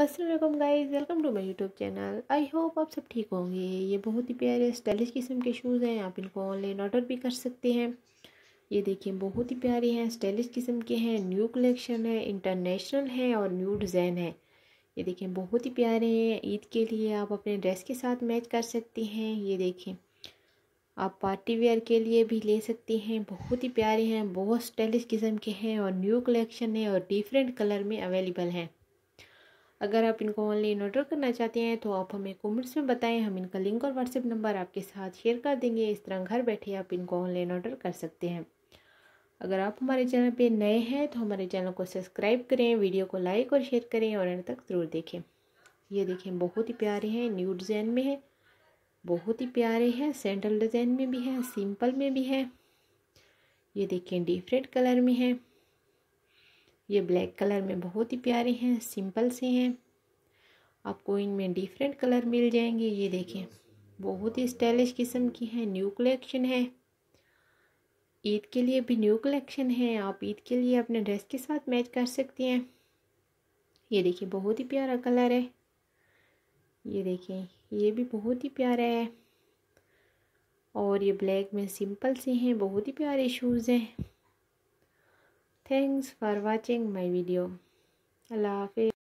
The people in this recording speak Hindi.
Aslam guys welcome to my YouTube channel I hope आप सब ठीक होंगे ये बहुत ही प्यारे स्टाइलिश किस्म के शूज़ हैं आप इनको ऑनलाइन ऑर्डर भी कर सकते हैं ये देखिए बहुत ही प्यारे हैं स्टाइलिश किस्म के हैं न्यू कलेक्शन है इंटरनेशनल हैं और न्यू डिज़ाइन है ये देखिए बहुत ही प्यारे हैं ईद के लिए आप अपने ड्रेस के साथ मैच कर सकते हैं ये देखें आप पार्टी वेयर के लिए भी ले सकते हैं बहुत ही प्यारे हैं बहुत स्टाइलिश किस्म के हैं और न्यू कलेक्शन है और डिफरेंट कलर में अवेलेबल हैं अगर आप इनको ऑनलाइन ऑर्डर करना चाहते हैं तो आप हमें कमेंट्स में बताएं हम इनका लिंक और व्हाट्सएप नंबर आपके साथ शेयर कर देंगे इस तरह घर बैठे आप इनको ऑनलाइन ऑर्डर कर सकते हैं अगर आप हमारे चैनल पे नए हैं तो हमारे चैनल को सब्सक्राइब करें वीडियो को लाइक और शेयर करें और अंत तक ज़रूर देखें ये देखें बहुत ही प्यारे हैं न्यू डिज़ाइन में है बहुत ही प्यारे हैं सेंट्रल डिज़ाइन में भी है सिंपल में भी है ये देखें डिफरेंट कलर में है ये ब्लैक कलर में बहुत ही प्यारे हैं सिंपल से हैं आपको इनमें डिफरेंट कलर मिल जाएंगे ये देखें बहुत ही स्टाइलिश किस्म की हैं न्यू कलेक्शन है ईद के लिए भी न्यू कलेक्शन है आप ईद के लिए अपने ड्रेस के साथ मैच कर सकती हैं ये देखिए बहुत ही प्यारा कलर है ये देखें ये भी बहुत ही प्यारा है और ये ब्लैक में सिंपल से हैं बहुत ही प्यारे शूज़ हैं Thanks for watching my video. Allah Hafiz.